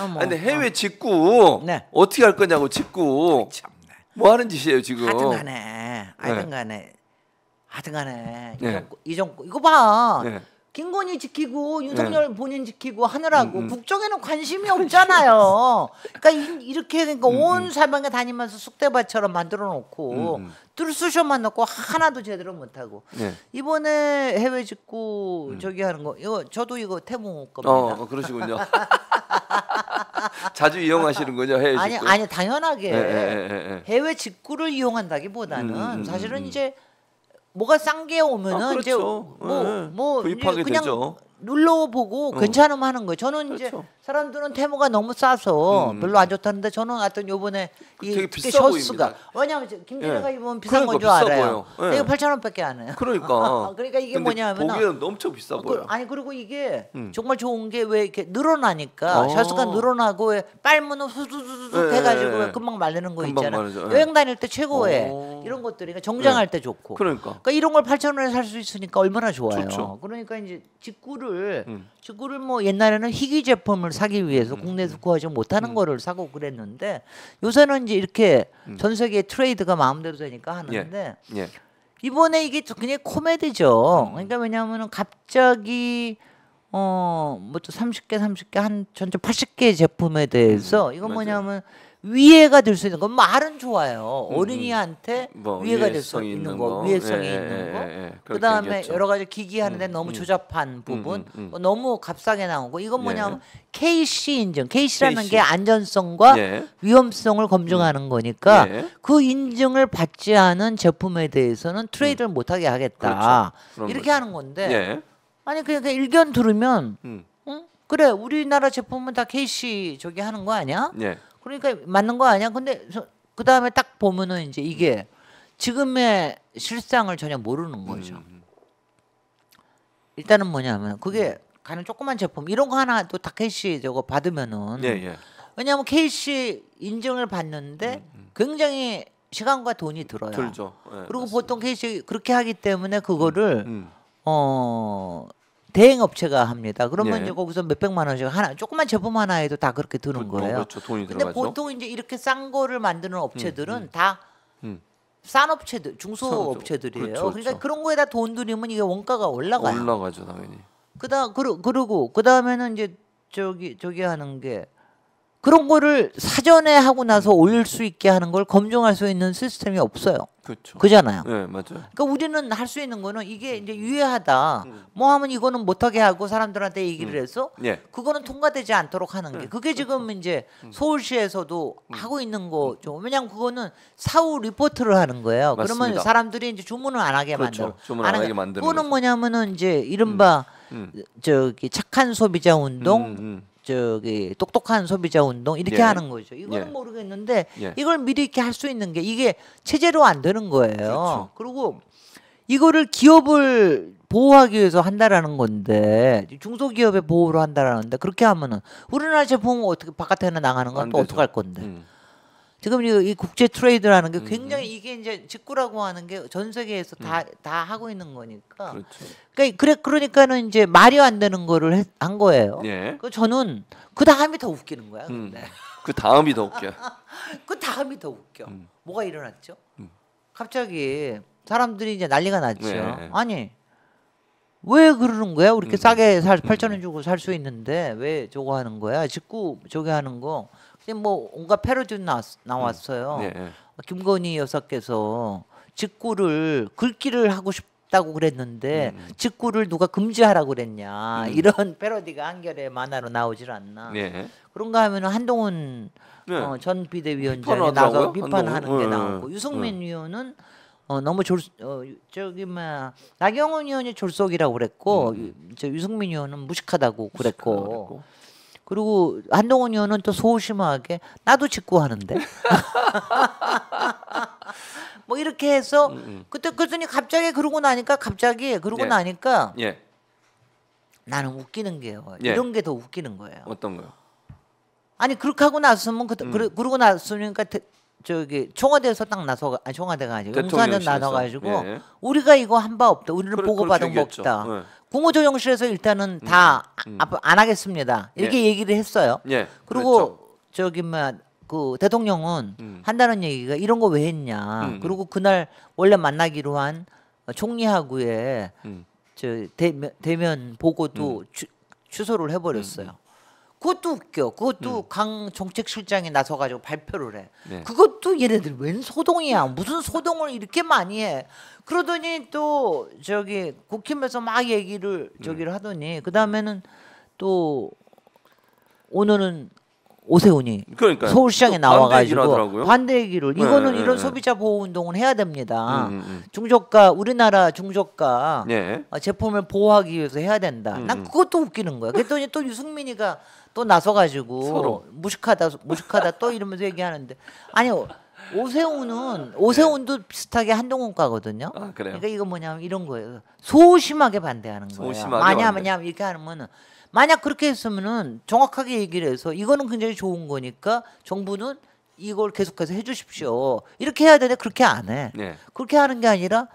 아, 어 근데 해외 직구 네. 어떻게 할 거냐고 직구 참네. 뭐 하는 짓이에요 지금? 하여튼간에 네. 하여튼간에 네. 하여간에 이정 이거 봐. 네. 김건희 지키고 네. 윤석열 네. 본인 지키고 하느라고 음, 음. 국정에는 관심이 없잖아요. 그러니까 이, 렇게 그러니까 음, 온 음. 사방에 다니면서 숙대밭처럼 만들어 놓고 음, 음. 뚫수셔만 놓고 하나도 제대로 못 하고 네. 이번에 해외 직구 저기 하는 거 이거 저도 이거 태몽 겁니다. 어, 어 그러시군요. 자주 이용하시는 거죠 해외 직구? 아니 아니 당연하게 네, 해외 직구를 이용한다기보다는 음, 음 사실은 음, 음. 이제 뭐가 싼 게 오면은 아, 그렇죠. 이제 뭐뭐 뭐, 뭐 그냥 되죠. 눌러보고 어. 괜찮으면 하는 거예요. 저는 그렇죠. 이제 사람들은 테모가 너무 싸서 음. 별로 안 좋다는데 저는 하여튼 요번에 이특 셔츠가 왜냐하면 김진애가 예. 입으면 비싼 그러니까, 건줄 알아요. 예. 이거 8천 원밖에 안 해요. 그러니까. 그러니까 이게 뭐냐면 하 보기에는 엄청 비싸 보여. 그, 아니 그리고 이게 음. 정말 좋은 게 왜 이렇게 늘어나니까 아. 셔츠가 늘어나고 빨무는 후두두두두 예. 해가지고 예, 예. 금방 말리는 거 금방 있잖아. 요 예. 여행 다닐 때 최고의 어. 이런 것들이 그러니까 정장할 때 좋고. 그러니까. 그러니까 이런 걸 8천 원에 살 수 있으니까 얼마나 좋아요. 좋죠. 그러니까 이제 직구를 축구를 음. 축구를 뭐 옛날에는 희귀 제품을 사기 위해서 음. 국내에서 구하지 못하는 음. 거를 사고 그랬는데 요새는 이제 이렇게 음. 전 세계 트레이드가 마음대로 되니까 하는데 예. 예. 이번에 이게 굉장히 코미디죠. 음. 그러니까 왜냐하면 갑자기 어뭐또 30개 30개 한 전체 80개 제품에 대해서 이건 뭐냐면 맞아요. 위해가 될 수 있는 건 말은 좋아요. 어린이한테 음, 음, 뭐, 위해가 될 수 있는 거, 거. 위해성이 예, 있는 예, 거. 예, 예, 그다음에 얘기했죠. 여러 가지 기기하는데 음, 너무 음, 조잡한 음, 부분, 음, 뭐 너무 값싸게 나오고 이건 예. 뭐냐면 KC 인증. KC라는 KC. 게 안전성과 예. 위험성을 검증하는 거니까 그 인증을 받지 않은 제품에 대해서는 트레이드를 못하게 하겠다. 그렇죠. 이렇게 거 하는 건데 아니 그냥 일견 들으면 응? 그래 우리나라 제품은 다 KC 저기 하는 거 아니야? 그러니까 맞는 거 아니야? 근데 그 다음에 딱 보면은 이제 이게 지금의 실상을 전혀 모르는 거죠. 음, 음. 일단은 뭐냐면 그게 음. 가는 조그만 제품 이런 거 하나 또 다케시 저거 받으면은 예, 예. 왜냐하면 케이시 인증을 받는데 굉장히 시간과 돈이 들어요. 들죠. 네, 그리고 맞습니다. 보통 케이시 그렇게 하기 때문에 그거를 어. 대행업체가 합니다. 그러면 예. 이제 거기서 몇백만 원씩 하나 조금만 제품 하나해도다 그렇게 드는 보, 거예요. 그렇죠. 돈이 근데 들어가죠. 보통 이제 이렇게 싼 거를 만드는 업체들은 음, 음. 다 음. 싼 업체들, 중소업체들이에요. 그렇죠, 그렇죠. 그러니까 그렇죠. 그런 거에다 돈 들이면 이게 원가가 올라가요. 올라가죠, 당연히. 그다 그러, 그러고 그다음에는 이제 저기 저기 하는 게 그런 거를 사전에 하고 나서 올릴 수 있게 하는 걸 검증할 수 있는 시스템이 없어요. 그렇죠. 그잖아요. 네, 맞아요. 그러니까 우리는 할 수 있는 거는 이게 이제 유해하다. 음. 뭐 하면 이거는 못하게 하고 사람들한테 얘기를 음. 해서 예. 그거는 통과되지 않도록 하는 게 네, 그게 그렇죠. 지금 그 이제 음. 서울시에서도 음. 하고 있는 거죠. 왜냐하면 그거는 사후 리포트를 하는 거예요. 맞습니다. 그러면 사람들이 이제 주문을 안 하게 그렇죠. 만들어. 주문 안, 안 하게 만드는. 또 거죠. 뭐냐면은 이제 이른바 음. 음. 저기 착한 소비자 운동 저기 똑똑한 소비자 운동 이렇게 예. 하는 거죠. 이거는 예. 모르겠는데 예. 이걸 미리 이렇게 할 수 있는 게 이게 체제로 안 되는 거예요. 그렇죠. 그리고 이거를 기업을 보호하기 위해서 한다라는 건데 중소기업의 보호로 한다라는데 그렇게 하면은 우리나라 제품 어떻게 바깥에는 나가는 건 또어떡할 건데. 음. 지금 이, 국제 트레이드라는 게 음. 굉장히 음. 이게 이제 직구라고 하는 게 전 세계에서 다다 음. 다 하고 있는 거니까. 그렇죠. 그러니까 그러니까는 이제 말이 안 되는 거를 했, 한 거예요. 예. 그 저는 그 다음이 더 웃기는 거야. 음. 그 다음이 더 웃겨. 그 다음이 더 웃겨. 음. 뭐가 일어났죠? 음. 갑자기 사람들이 이제 난리가 났죠. 예, 예. 아니 왜 그러는 거야? 우리 이렇게 싸게 살 8천 원 주고 살 수 있는데 왜 저거 하는 거야? 직구 저게 하는 거. 뭐 온갖 패러디도 나왔, 어요 네, 네. 김건희 여사께서 직구를 긁기를 하고 싶다고 그랬는데 음. 음. 직구를 누가 금지하라고 그랬냐 음. 이런 패러디가 한결에 만화로 나오질 않나 네. 그런가 하면 한동훈 예. 어, 전 비대위원장이 나가 비판하는 한동훈. 게 예, 나오고 유승민 의원은 어, 너무 졸 어, 저기 막 뭐 나경원 의원이 졸속이라고 그랬고 음, 음. 유, 저 유승민 의원은 무식하다고 그랬고 무식하다고 그리고 한동훈 의원은 또 소심하게 나도 직구하는데. 뭐 이렇게 해서 음, 음. 그때 그랬더니 갑자기 그러고 나니까 갑자기 그러고 예. 나니까 예. 나는 웃기는 게요. 예. 이런 게 더 웃기는 거예요. 어떤 거요? 아니 그렇게 하고 나서면 그, 음. 그러고 나서니까 저기 청와대에서 딱 나서 아니 청와대가 아니고 용산에 나눠가지고 예. 우리가 이거 한 바 없다. 우리는 보고받은 거 없다. 네. 공호조정실에서 일단은 다안 음. 음. 하겠습니다. 이렇게 예. 얘기를 했어요. 예. 그리고 그렇죠. 저기 뭐그 대통령은 음. 한다는 얘기가 이런 거 왜 했냐. 음, 음. 그리고 그날 원래 만나기로 한 총리하고의 음. 저 대면, 대면 보고도 주, 취소를 해버렸어요. 그것도 웃겨. 그것도 음. 강 정책실장이 나서가지고 발표를 해. 네. 그것도 얘네들 웬 소동이야. 무슨 소동을 이렇게 많이 해. 그러더니 또 저기 국힘에서 막 얘기를 저기를 음. 하더니 그 다음에는 또 오늘은 오세훈이 그러니까 서울시장에 나와가지고 반대기를 네, 이거는 네, 이런 네, 소비자 보호 운동을 해야 됩니다. 음, 음. 음. 중저가 우리나라 중저가 네. 제품을 보호하기 위해서 해야 된다. 음. 난 음. 그것도 웃기는 거야. 그랬더니 또 유승민이가 또 나서가지고 서로. 무식하다 무식하다 또 이러면서 얘기하는데 아니요. 오세훈은 오세훈도 네. 비슷하게 한동훈과거든요. 아, 그래요? 그러니까 이거 뭐냐면 이런 거예요. 소심하게 반대하는 거예요. 만약 만약 이렇게 하면은 만약 그렇게 했으면은 정확하게 얘기를 해서 이거는 굉장히 좋은 거니까 정부는 이걸 계속해서 해주십시오. 이렇게 해야 되는데 그렇게 안 해. 네. 그렇게 하는 게 아니라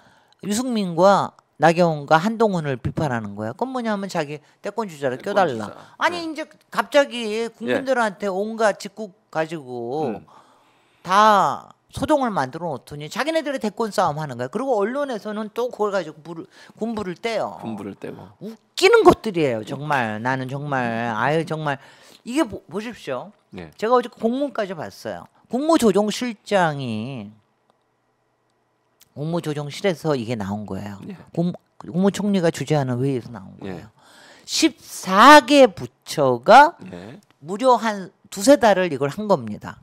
유승민과 나경원과 한동훈을 비판하는 거야. 그건 뭐냐면 자기 대권 주자를 껴달라. 주자. 아니 네. 이제 갑자기 예. 국민들한테 온갖 직국 가지고. 음. 다 소동을 만들어 놓더니 자기네들의 대권 싸움 하는 거야. 그리고 언론에서는 또 그걸 가지고 부를, 군부를 떼요. 군부를 떼고. 웃기는 것들이에요. 정말 나는 정말 아유 정말 이게 보, 보십시오. 네. 제가 어제 공문까지 봤어요. 국무조정실장이 국무조정실에서 이게 나온 거예요. 네. 공, 국무총리가 주재하는 회의에서 나온 네. 거예요. 네. 14개 부처가 무료한 두세 달을 이걸 한 겁니다.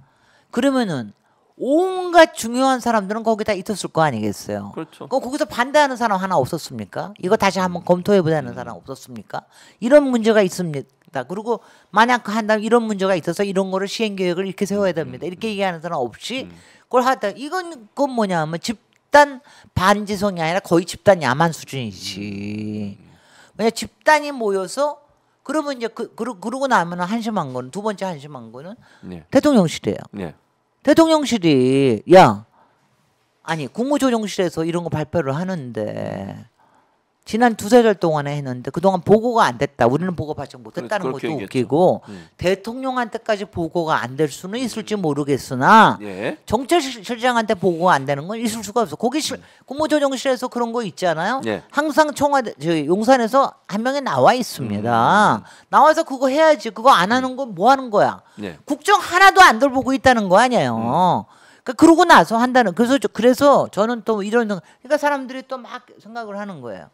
그러면은 온갖 중요한 사람들은 거기다 있었을 거 아니겠어요. 그렇죠. 그럼 거기서 반대하는 사람 하나 없었습니까? 이거 다시 한번 검토해 보자는 음. 사람 없었습니까? 이런 문제가 있습니다. 그리고 만약 그 한다면 이런 문제가 있어서 이런 거를 시행 계획을 이렇게 세워야 음, 됩니다. 음, 이렇게 얘기하는 사람 없이 그걸 하다 이건 건 뭐냐면 하 집단 반지성이 아니라 거의 집단 야만 수준이지. 왜냐 집단이 모여서 그러면 이제 그, 그러, 그러고 나면 한심한 거는 두 번째 한심한 거는 네. 대통령실이에요. 네. 대통령실이 야 아니 국무조정실에서 이런 거 발표를 하는데 지난 두세 달 동안에 했는데 그동안 보고가 안 됐다. 우리는 보고 받지 못 했다는 것도 얘기했죠. 웃기고 음. 대통령한테까지 보고가 안 될 수는 음. 있을지 모르겠으나 예. 정책실장한테 보고가 안 되는 건 있을 수가 없어. 거기 실, 음. 국무조정실에서 그런 거 있잖아요. 예. 항상 청와대 저 용산에서 한 명이 나와 있습니다. 음. 나와서 그거 해야지. 그거 안 음. 하는 건 뭐 하는 거야? 예. 국정 하나도 안 돌보고 있다는 거 아니에요. 음. 그 그러고 나서 한다는 그래서 그래서 저는 또 이런 그러니까 사람들이 또 막 생각을 하는 거예요.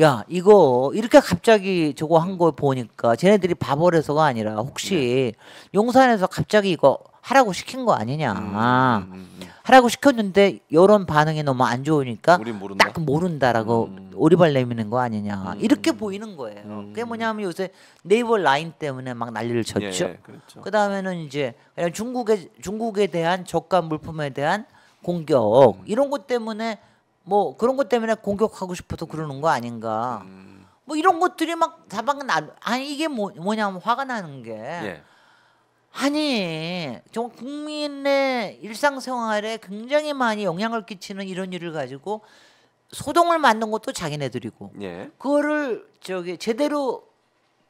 야 이거 이렇게 갑자기 저거 한거 음. 보니까 쟤네들이 바보래서가 아니라 혹시 용산에서 갑자기 이거 하라고 시킨 거 아니냐. 음, 음, 음. 음. 하라고 시켰는데 여론 반응이 너무 안 좋으니까 모른다? 딱 모른다라고 음. 오리발 내미는 거 아니냐. 이렇게 보이는 거예요. 그게 뭐냐면 요새 네이버 라인 때문에 막 난리를 예, 쳤죠. 예, 예, 그렇죠. 그다음에는 이제 그냥 중국에 중국에 대한 저가 물품에 대한 공격 이런 것 때문에 뭐 그런 것 때문에 공격하고 싶어서 그러는 거 아닌가. 음. 뭐 이런 것들이 막 다방 나 아니 이게 뭐, 뭐냐면 화가 나는 게 예. 아니 정말 국민의 일상생활에 굉장히 많이 영향을 끼치는 이런 일을 가지고 소동을 만든 것도 자기네들이고 예. 그거를 저기 제대로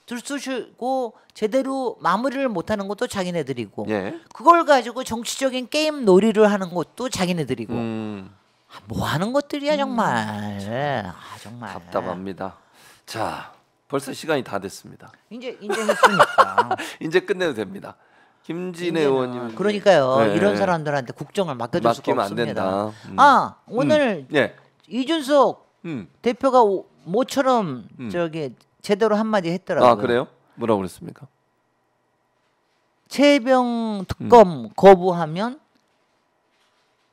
들쑤시고 제대로 마무리를 못하는 것도 자기네들이고 예. 그걸 가지고 정치적인 게임 놀이를 하는 것도 자기네들이고 음. 뭐 하는 것들이야 음, 정말. 음, 아 정말. 답답합니다. 자, 벌써 시간이 다 됐습니다. 이제 이제 했으니까. 이제 끝내도 됩니다. 김진애 뭐 의원님. 그러니까요. 네. 이런 사람들한테 국정을 맡겨줄 수가 없습니다. 음. 아 오늘 음. 네. 이준석 음. 대표가 오, 모처럼 음. 저기 제대로 한마디 했더라고요. 아 그래요? 뭐라고 그랬습니까? 최병 특검 음. 거부하면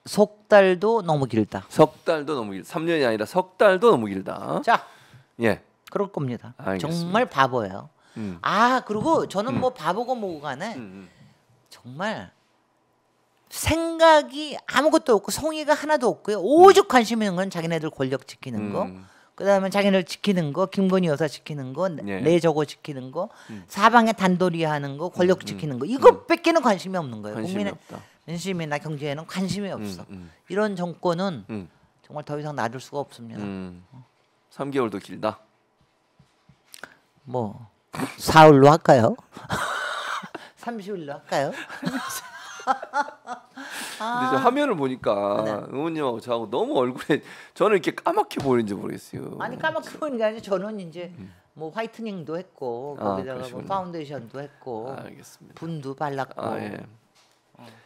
석 달도 너무 길다. 석 달도 너무 길다. 3년이 아니라 석 달도 너무 길다. 자. 예. 그럴 겁니다. 알겠습니다. 정말 바보예요. 음. 아, 그리고 저는 뭐 음. 뭐 바보고 뭐고 간에 음, 음. 정말 생각이 아무것도 없고 성의가 하나도 없고요. 오죽 관심 있는 건 자기네들 권력 지키는 거. 음. 그다음에 자기네를 지키는 거, 김건희 여사 지키는 거, 예. 내 저거 지키는 거, 음. 사방에 단돌이 하는 거, 권력 지키는 거 이것밖에는 관심이 없는 거예요. 관심이 국민의 없다. 민심이나 경제에는 관심이 음, 없어. 음. 이런 정권은 음. 정말 더 이상 놔둘 수가 없습니다. 어. 3개월도 길다. 뭐 사흘로 할까요? 30일로 할까요? 근데 저 아. 화면을 보니까 네. 의원님하고 저하고 너무 얼굴에 저는 이렇게 까맣게 보이는지 모르겠어요. 아니 까맣게 보이는 게 아니라 저는 이제 음. 뭐 화이트닝도 했고 아, 거기다가 아, 뭐 파운데이션도 했고 아, 알겠습니다. 분도 발랐고 아, 예.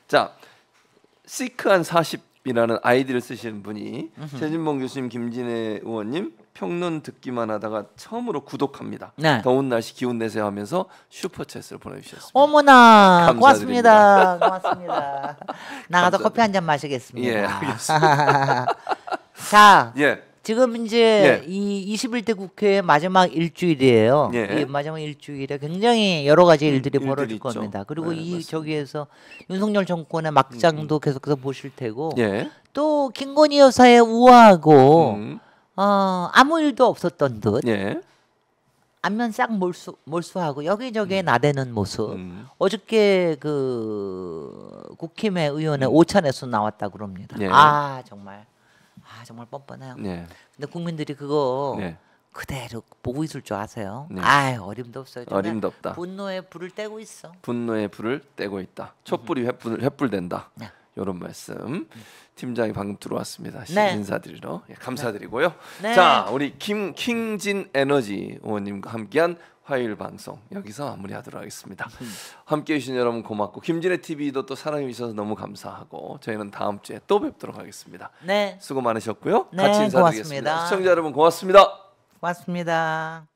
자, 시크한 40이라는 아이디를 쓰시는 분이 최진봉 교수님, 김진애 의원님 평론 듣기만 하다가 처음으로 구독합니다. 네. 더운 날씨 기운 내세요 하면서 슈퍼챗을 보내주셨습니다. 어머나 감사드립니다. 고맙습니다. 고맙습니다. 나가서 커피 한 잔 마시겠습니다. 예, 알겠습니다. 자, 예. 지금 이제 예. 이 21대 국회 마지막 일주일이에요. 예. 이 마지막 일주일에 굉장히 여러 가지 일들이 일, 벌어질 일들 겁니다. 그리고 네, 이 맞습니다. 저기에서 윤석열 정권의 막장도 음, 음. 계속해서 보실 테고 예. 또 김건희 여사의 우아하고 음. 어, 아무 일도 없었던 듯 안면 예. 싹 몰수 몰수하고 여기저기에 음. 나대는 모습. 음. 어저께 그 국힘의 의원의 음. 오찬에서 나왔다 그럽니다. 예. 아 정말 아 정말 뻔뻔해요. 네. 근데 국민들이 그거 네. 그대로 보고 있을 줄 아세요? 네. 아 어림도 없어요. 어림도 없다. 분노의 불을 떼고 있어. 분노의 불을 떼고 있다. 촛불이 횃불 횃불된다. 네. 이런 말씀 팀장이 방금 들어왔습니다. 네. 인사드리러 예, 감사드리고요. 네. 자 우리 김 킹진 에너지 의원님과 함께한 화요일 방송 여기서 마무리하도록 하겠습니다. 음. 함께 해주신 여러분 고맙고 김진애 TV도 또 사랑해 주셔서 너무 감사하고 저희는 다음 주에 또 뵙도록 하겠습니다. 네. 수고 많으셨고요. 네, 같이 인사드리겠습니다. 고맙습니다. 시청자 여러분 고맙습니다. 고맙습니다.